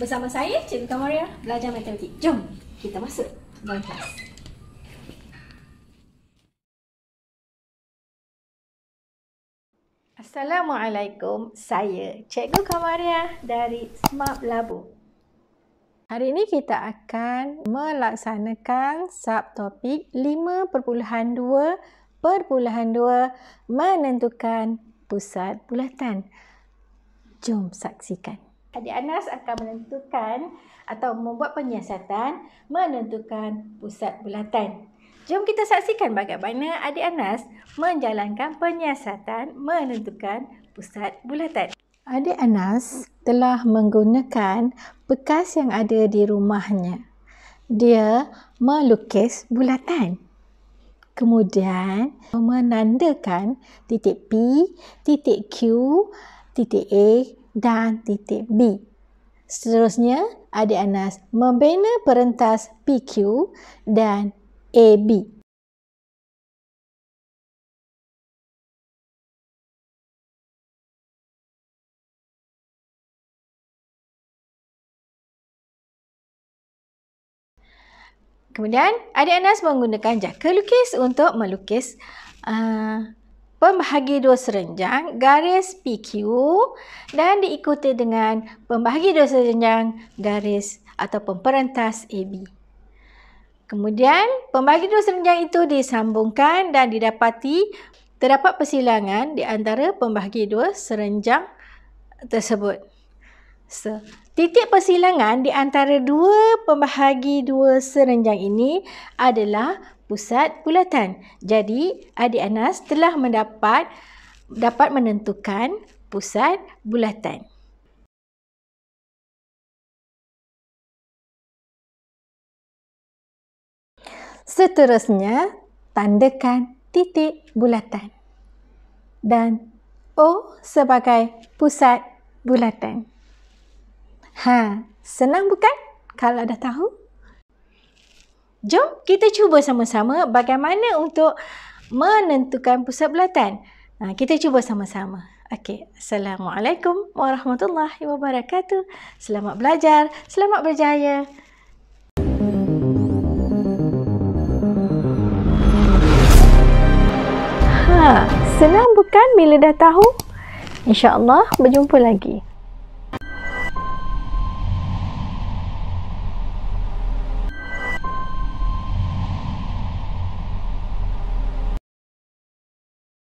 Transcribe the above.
bersama saya, Cikgu Kamaria, belajar matematik. Jom, kita masuk dalam kelas. Assalamualaikum, saya Cikgu Kamaria dari Smart Labu. Hari ini kita akan melaksanakan subtopik 5.2.2 menentukan pusat bulatan. Jom saksikan. Adik Anas akan menentukan atau membuat penyiasatan menentukan pusat bulatan. Jom kita saksikan bagaimana Adik Anas menjalankan penyiasatan menentukan pusat bulatan. Adik Anas telah menggunakan bekas yang ada di rumahnya. Dia melukis bulatan. Kemudian menandakan titik P, titik Q, titik A dan titik B. Seterusnya, adik Anas membina perentas PQ dan AB. Kemudian, adik Anas menggunakan jaka lukis untuk melukis uh, pembahagi dua serenjang garis PQ dan diikuti dengan pembahagi dua serenjang garis atau pemperantas AB. Kemudian pembahagi dua serenjang itu disambungkan dan didapati terdapat persilangan di antara pembahagi dua serenjang tersebut. So, titik persilangan di antara dua pembahagi dua serenjang ini adalah pusat bulatan. Jadi, Adik Anas telah mendapat dapat menentukan pusat bulatan. Seterusnya, tandakan titik bulatan. Dan O sebagai pusat bulatan. Ha, senang bukan kalau dah tahu? Jom kita cuba sama-sama bagaimana untuk menentukan pusat bulatan. Ha, kita cuba sama-sama. Okey, Assalamualaikum warahmatullahi wabarakatuh. Selamat belajar, selamat berjaya. Ha, senang bukan bila dah tahu? InsyaAllah berjumpa lagi.